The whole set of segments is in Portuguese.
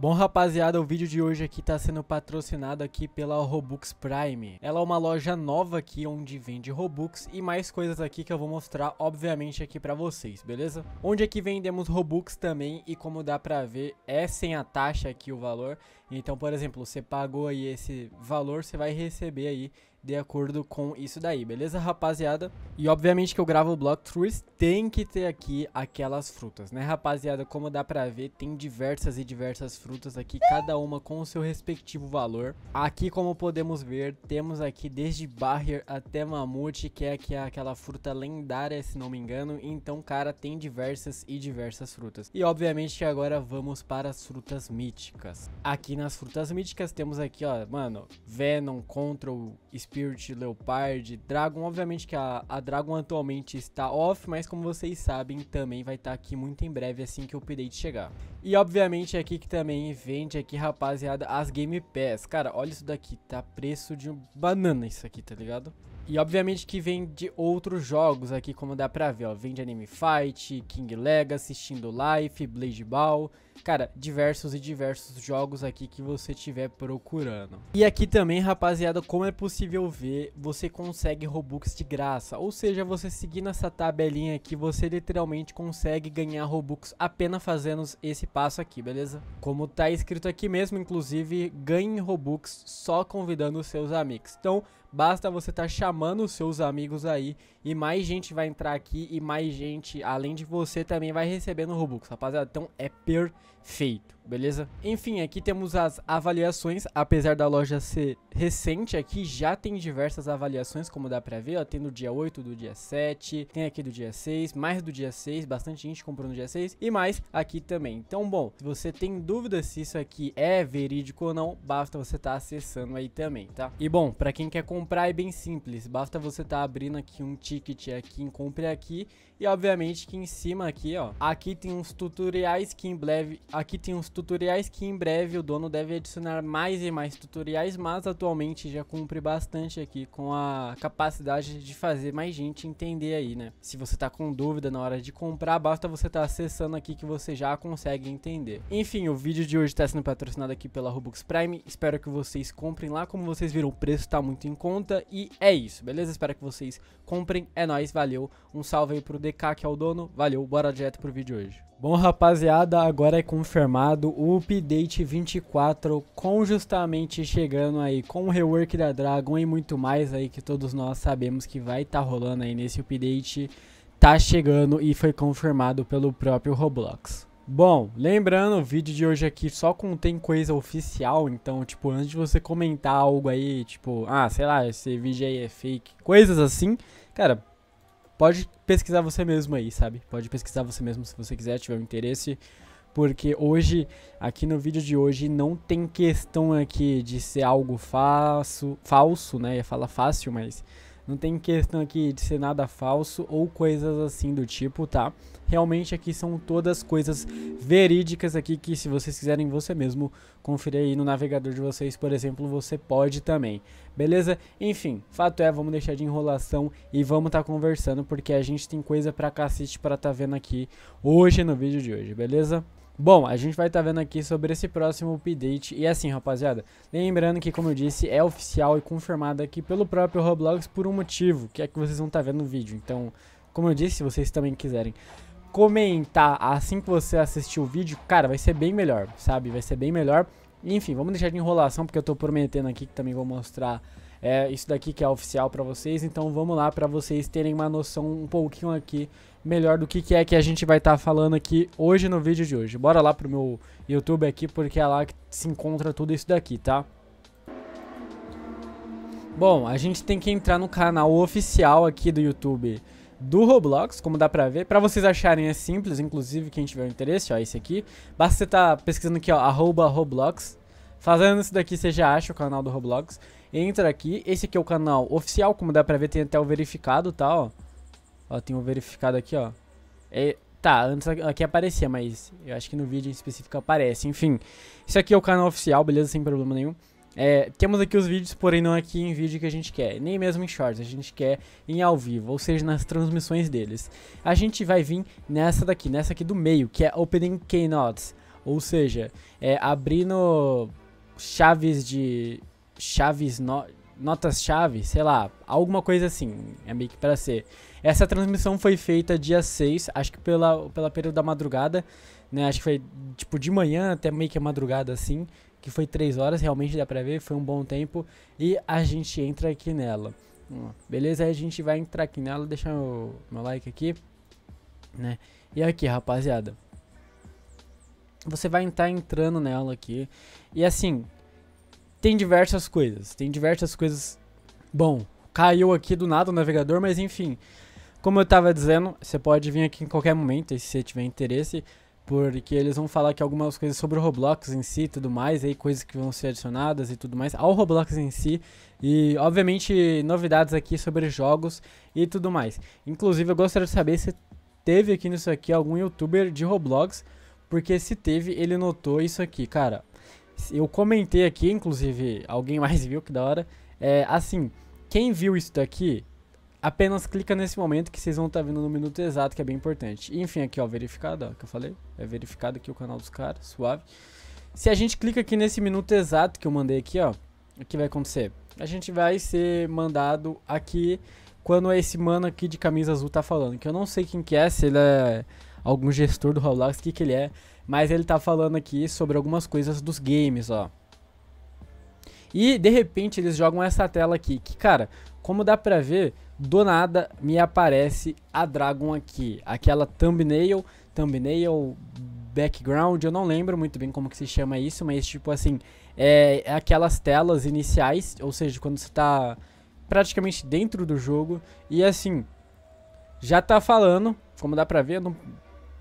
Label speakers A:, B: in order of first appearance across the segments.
A: Bom rapaziada, o vídeo de hoje aqui está sendo patrocinado aqui pela Robux Prime. Ela é uma loja nova aqui onde vende Robux e mais coisas aqui que eu vou mostrar obviamente aqui para vocês, beleza? Onde aqui é vendemos Robux também e como dá para ver é sem a taxa aqui o valor. Então por exemplo, você pagou aí esse valor, você vai receber aí de acordo com isso daí, beleza, rapaziada? E obviamente que eu gravo o Block Truth, tem que ter aqui aquelas frutas, né, rapaziada? Como dá pra ver, tem diversas e diversas frutas aqui, cada uma com o seu respectivo valor. Aqui, como podemos ver, temos aqui desde Barrier até Mamute, que é aqui aquela fruta lendária, se não me engano. Então, cara, tem diversas e diversas frutas. E obviamente que agora vamos para as frutas míticas. Aqui nas frutas míticas temos aqui, ó, mano, Venom, Control, Spirit Spirit, Leopard, Dragon. Obviamente que a, a Dragon atualmente está off, mas como vocês sabem, também vai estar tá aqui muito em breve assim que o update chegar. E obviamente é aqui que também vende aqui, rapaziada, as Game Pass. Cara, olha isso daqui, tá preço de banana isso aqui, tá ligado? E obviamente que vem de outros jogos aqui, como dá pra ver, ó. Vem de Anime Fight, King Legacy, Shindo Life, Blade Ball. Cara, diversos e diversos jogos aqui que você tiver procurando. E aqui também, rapaziada, como é possível ver, você consegue Robux de graça. Ou seja, você seguindo essa tabelinha aqui, você literalmente consegue ganhar Robux apenas fazendo esse passo aqui, beleza? Como tá escrito aqui mesmo, inclusive, ganhe Robux só convidando os seus amigos. Então, Basta você estar tá chamando os seus amigos aí e mais gente vai entrar aqui e mais gente, além de você, também vai recebendo Robux, rapaziada. Então é perfeito beleza? Enfim, aqui temos as avaliações, apesar da loja ser recente aqui, já tem diversas avaliações, como dá pra ver, ó, tem do dia 8, do dia 7, tem aqui do dia 6, mais do dia 6, bastante gente comprou no dia 6 e mais aqui também. Então, bom, se você tem dúvida se isso aqui é verídico ou não, basta você estar tá acessando aí também, tá? E bom, para quem quer comprar é bem simples, basta você estar tá abrindo aqui um ticket aqui em compre aqui e obviamente que em cima aqui, ó, aqui tem uns tutoriais que em breve, aqui tem uns tutoriais que em breve o dono deve adicionar mais e mais tutoriais, mas atualmente já cumpre bastante aqui com a capacidade de fazer mais gente entender aí, né? Se você tá com dúvida na hora de comprar, basta você tá acessando aqui que você já consegue entender. Enfim, o vídeo de hoje está sendo patrocinado aqui pela Robux Prime, espero que vocês comprem lá, como vocês viram o preço tá muito em conta e é isso, beleza? Espero que vocês comprem, é nóis, valeu, um salve aí pro DK que é o dono, valeu, bora direto pro vídeo hoje. Bom, rapaziada, agora é confirmado o update 24 com justamente chegando aí com o rework da Dragon e muito mais aí que todos nós sabemos que vai estar tá rolando aí nesse update. Tá chegando e foi confirmado pelo próprio Roblox. Bom, lembrando, o vídeo de hoje aqui só contém coisa oficial, então, tipo, antes de você comentar algo aí, tipo, ah, sei lá, esse vídeo aí é fake, coisas assim, cara, pode pesquisar você mesmo aí, sabe? Pode pesquisar você mesmo se você quiser, tiver um interesse. Porque hoje, aqui no vídeo de hoje, não tem questão aqui de ser algo falso, falso, né? Fala fácil, mas não tem questão aqui de ser nada falso ou coisas assim do tipo, tá? Realmente aqui são todas coisas verídicas aqui que se vocês quiserem você mesmo conferir aí no navegador de vocês, por exemplo, você pode também. Beleza? Enfim, fato é, vamos deixar de enrolação e vamos estar tá conversando porque a gente tem coisa pra cacete pra tá vendo aqui hoje no vídeo de hoje, beleza? Bom, a gente vai estar tá vendo aqui sobre esse próximo update. E assim, rapaziada, lembrando que, como eu disse, é oficial e confirmado aqui pelo próprio Roblox por um motivo, que é que vocês vão estar tá vendo o vídeo. Então, como eu disse, se vocês também quiserem comentar assim que você assistir o vídeo, cara, vai ser bem melhor, sabe? Vai ser bem melhor. Enfim, vamos deixar de enrolação porque eu tô prometendo aqui que também vou mostrar é, isso daqui que é oficial para vocês. Então vamos lá para vocês terem uma noção um pouquinho aqui melhor do que, que é que a gente vai estar tá falando aqui hoje no vídeo de hoje. Bora lá pro meu YouTube aqui porque é lá que se encontra tudo isso daqui, tá? Bom, a gente tem que entrar no canal oficial aqui do YouTube do Roblox, como dá pra ver. Pra vocês acharem é simples, inclusive quem tiver interesse, ó, esse aqui. Basta você estar tá pesquisando aqui, ó, arroba Roblox, Fazendo isso daqui, você já acha o canal do Roblox. Entra aqui. Esse aqui é o canal oficial, como dá pra ver, tem até o verificado, tá, ó. Ó, tem o verificado aqui, ó. É, tá, antes aqui aparecia, mas eu acho que no vídeo em específico aparece. Enfim, isso aqui é o canal oficial, beleza? Sem problema nenhum. É, temos aqui os vídeos, porém não aqui em vídeo que a gente quer, nem mesmo em shorts, a gente quer em ao vivo, ou seja, nas transmissões deles. A gente vai vir nessa daqui, nessa aqui do meio, que é Opening Keynotes, ou seja, é abrir no chaves de. chaves. No, notas-chave, sei lá, alguma coisa assim. É meio que para ser. Essa transmissão foi feita dia 6, acho que pela, pela período da madrugada, né? Acho que foi tipo de manhã até meio que a madrugada assim, que foi 3 horas, realmente dá pra ver, foi um bom tempo. E a gente entra aqui nela. Hum, beleza? Aí a gente vai entrar aqui nela, deixar o meu like aqui, né? E aqui, rapaziada. Você vai estar entrando nela aqui e assim, tem diversas coisas. Tem diversas coisas. Bom, caiu aqui do nada o navegador, mas enfim. Como eu estava dizendo, você pode vir aqui em qualquer momento, se você tiver interesse, porque eles vão falar aqui algumas coisas sobre o Roblox em si e tudo mais, aí coisas que vão ser adicionadas e tudo mais ao Roblox em si, e obviamente novidades aqui sobre jogos e tudo mais. Inclusive, eu gostaria de saber se teve aqui nisso aqui algum youtuber de Roblox, porque se teve, ele notou isso aqui, cara eu comentei aqui, inclusive, alguém mais viu, que da hora. É, assim, quem viu isso daqui, apenas clica nesse momento que vocês vão estar tá vendo no minuto exato, que é bem importante. Enfim, aqui ó, verificado, ó, que eu falei. É verificado aqui o canal dos caras, suave. Se a gente clica aqui nesse minuto exato que eu mandei aqui, ó, o que vai acontecer? A gente vai ser mandado aqui quando esse mano aqui de camisa azul tá falando, que eu não sei quem que é, se ele é algum gestor do Roblox, o que, que ele é. Mas ele tá falando aqui sobre algumas coisas dos games, ó. E de repente eles jogam essa tela aqui, que cara, como dá pra ver, do nada me aparece a Dragon aqui. Aquela thumbnail, thumbnail background, eu não lembro muito bem como que se chama isso, mas tipo assim, é, é aquelas telas iniciais, ou seja, quando você tá praticamente dentro do jogo. E assim, já tá falando, como dá pra ver, não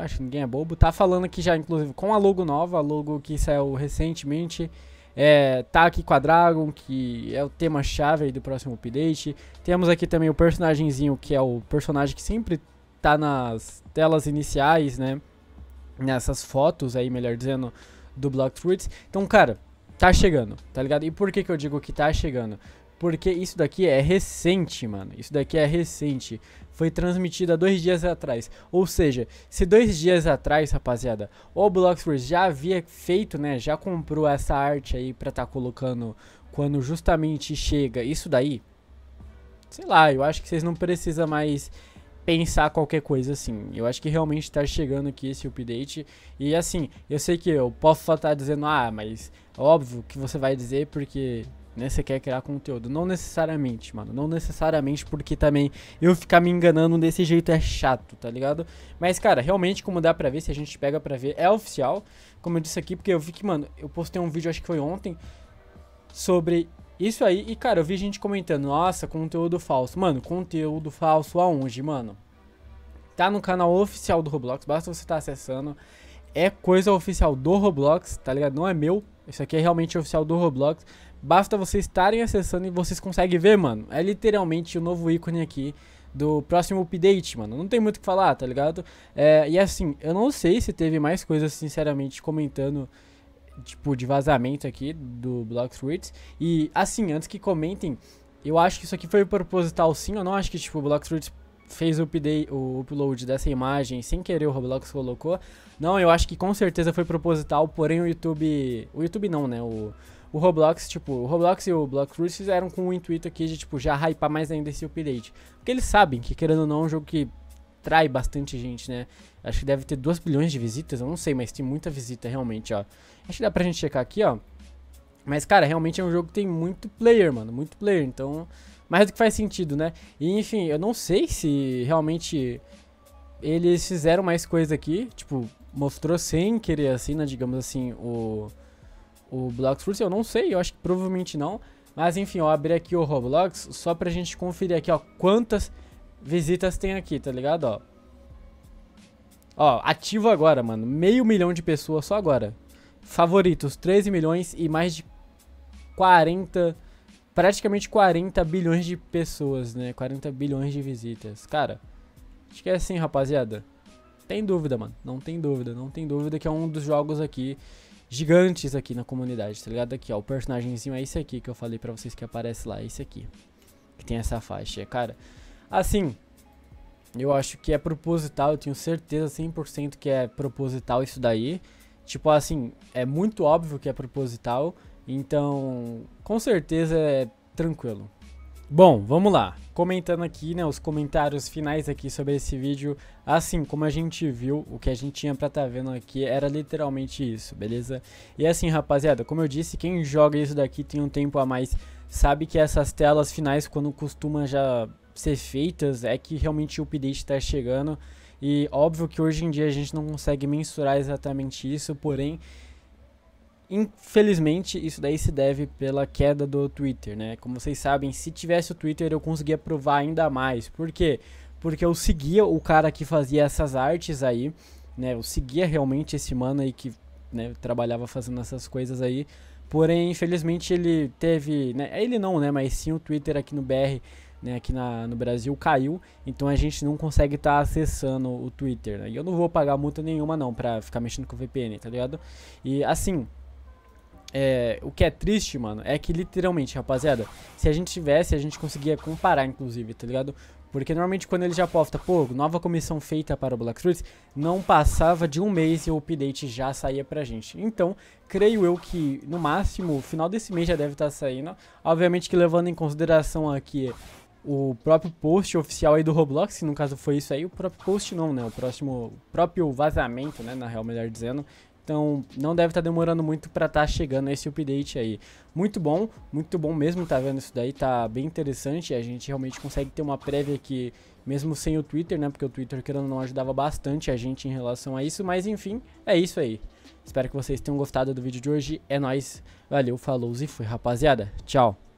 A: acho que ninguém é bobo, tá falando aqui já, inclusive, com a logo nova, a logo que saiu recentemente. É, tá aqui com a Dragon, que é o tema-chave do próximo update. Temos aqui também o personagemzinho, que é o personagem que sempre tá nas telas iniciais, né? Nessas fotos aí, melhor dizendo, do Block Fruits. Então, cara, tá chegando, tá ligado? E por que, que eu digo que tá chegando? Porque isso daqui é recente, mano. Isso daqui é recente. Foi transmitido há dois dias atrás. Ou seja, se dois dias atrás, rapaziada, o Bloxford já havia feito, né? Já comprou essa arte aí pra tá colocando quando justamente chega isso daí. Sei lá, eu acho que vocês não precisam mais pensar qualquer coisa assim. Eu acho que realmente tá chegando aqui esse update. E assim, eu sei que eu posso só estar tá dizendo, ah, mas óbvio que você vai dizer porque né? Você quer criar conteúdo. Não necessariamente, mano. Não necessariamente porque também eu ficar me enganando desse jeito é chato, tá ligado? Mas, cara, realmente, como dá pra ver, se a gente pega pra ver, é oficial. Como eu disse aqui, porque eu vi que, mano, eu postei um vídeo, acho que foi ontem, sobre isso aí. E, cara, eu vi gente comentando, nossa, conteúdo falso. Mano, conteúdo falso aonde, mano? Tá no canal oficial do Roblox, basta você estar tá acessando. É coisa oficial do Roblox, tá ligado? Não é meu. Isso aqui é realmente oficial do Roblox. Basta vocês estarem acessando e vocês conseguem ver, mano. É literalmente o novo ícone aqui do próximo update, mano. Não tem muito o que falar, tá ligado? É, e assim, eu não sei se teve mais coisas, sinceramente, comentando tipo, de vazamento aqui do Blockstreet. E, assim, antes que comentem, eu acho que isso aqui foi proposital sim, eu não acho que, tipo, o Blockstreet fez o, update, o upload dessa imagem sem querer o Roblox colocou. Não, eu acho que com certeza foi proposital, porém o YouTube... O YouTube não, né, o o Roblox, tipo, o Roblox e o Block Fruits fizeram com o intuito aqui de, tipo, já hypar mais ainda esse update. Porque eles sabem que, querendo ou não, é um jogo que trai bastante gente, né? Acho que deve ter 2 bilhões de visitas, eu não sei, mas tem muita visita realmente, ó. Acho que dá pra gente checar aqui, ó. Mas, cara, realmente é um jogo que tem muito player, mano, muito player, então... Mais do que faz sentido, né? E, enfim, eu não sei se realmente eles fizeram mais coisa aqui, tipo, mostrou sem querer, assim, né, digamos assim, o o Blox Force? Eu não sei, eu acho que provavelmente não. Mas enfim, eu abri aqui o Roblox só pra gente conferir aqui, ó, quantas visitas tem aqui, tá ligado, ó. Ó, ativo agora, mano, meio milhão de pessoas só agora. Favoritos, 13 milhões e mais de 40, praticamente 40 bilhões de pessoas, né, 40 bilhões de visitas. Cara, acho que é assim, rapaziada. Tem dúvida, mano, não tem dúvida, não tem dúvida que é um dos jogos aqui gigantes aqui na comunidade, tá ligado? Aqui, ó, o personagemzinho é esse aqui que eu falei pra vocês que aparece lá, é esse aqui. Que tem essa faixa, cara. Assim, eu acho que é proposital, eu tenho certeza 100% que é proposital isso daí. Tipo assim, é muito óbvio que é proposital, então com certeza é tranquilo. Bom, vamos lá. Comentando aqui, né, os comentários finais aqui sobre esse vídeo. Assim, como a gente viu, o que a gente tinha pra tá vendo aqui era literalmente isso, beleza? E assim, rapaziada, como eu disse, quem joga isso daqui tem um tempo a mais, sabe que essas telas finais, quando costumam já ser feitas, é que realmente o update tá chegando. E óbvio que hoje em dia a gente não consegue mensurar exatamente isso, porém Infelizmente, isso daí se deve pela queda do Twitter, né? Como vocês sabem, se tivesse o Twitter eu conseguia provar ainda mais. Por quê? Porque eu seguia o cara que fazia essas artes aí, né? Eu seguia realmente esse mano aí que né, trabalhava fazendo essas coisas aí. Porém, infelizmente ele teve, né? Ele não, né? Mas sim o Twitter aqui no BR, né? Aqui na, no Brasil caiu. Então a gente não consegue estar tá acessando o Twitter. Né? E eu não vou pagar multa nenhuma não para ficar mexendo com o VPN, tá ligado? E assim, é, o que é triste, mano, é que literalmente, rapaziada, se a gente tivesse, a gente conseguia comparar, inclusive, tá ligado? Porque normalmente quando ele já posta, pô, nova comissão feita para o Blackfruits, não passava de um mês e o update já saía pra gente. Então, creio eu que no máximo, final desse mês já deve estar tá saindo. Obviamente que levando em consideração aqui o próprio post oficial aí do Roblox, que no caso foi isso aí, o próprio post não, né? O próximo o próprio vazamento, né, na real, melhor dizendo, então não deve estar tá demorando muito para estar tá chegando esse update aí. Muito bom, muito bom mesmo, tá vendo isso daí? Tá bem interessante, a gente realmente consegue ter uma prévia aqui, mesmo sem o Twitter, né? Porque o Twitter, querendo não, ajudava bastante a gente em relação a isso. Mas enfim, é isso aí. Espero que vocês tenham gostado do vídeo de hoje. É nóis, valeu, falou e fui, rapaziada. Tchau.